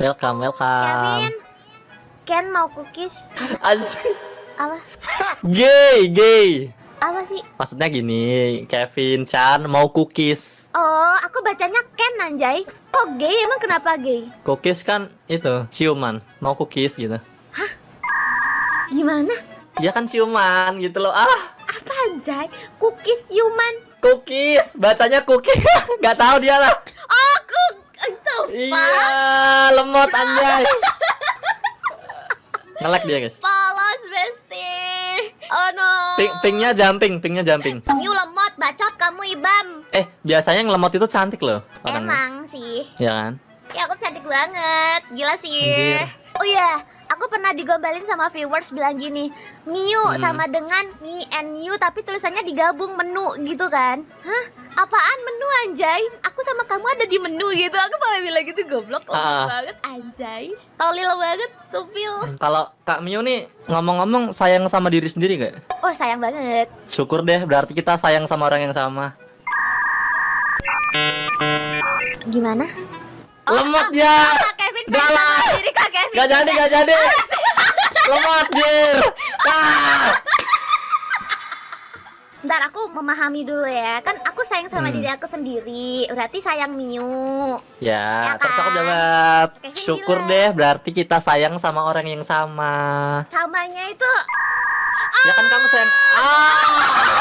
Welcome, welcome. Kevin, Ken mau cookies? Anjing. Apa? Gay, gay. Apa sih? Maksudnya gini, Kevin Chan mau cookies. Oh, aku bacanya Ken anjay. Kok gay? Emang kenapa gay? Cookies kan itu, ciuman. Mau cookies gitu. Hah? Gimana? Ya kan ciuman gitu loh. Ah. Apa anjay? Cookies ciuman. Cookies, bacanya cookies. Gak tau dia lah. Oh, cook. Iya. Iya lemot anjay. Ngelag dia, guys. Polos, Besti. Oh no. Ping pinknya jumping, pingnya jumping. You lemot, bacot kamu Ibam. Eh, biasanya ngelemot itu cantik loh. Orangnya. Emang sih. Iya kan? Ya aku cantik banget. Gila sih. Anjir. Oh iya, yeah aku pernah digombalin sama viewers bilang gini new hmm. sama dengan me and you tapi tulisannya digabung menu gitu kan hah apaan menu anjay aku sama kamu ada di menu gitu aku sampai bilang gitu goblok uh. banget anjay tolil banget tupil kalau kak Miu nih ngomong-ngomong sayang sama diri sendiri gak? oh sayang banget syukur deh berarti kita sayang sama orang yang sama gimana? Oh, Lemot ya. Jadi Gak jadi, gak jadi. Lemot, Jir. Ah. Ntar aku memahami dulu ya. Kan aku sayang sama hmm. diri aku sendiri. Berarti sayang Miu. Ya, ya terus aku kan? jawab. Syukur deh, berarti kita sayang sama orang yang sama. Samanya itu. Ya kan kamu sayang. Ah.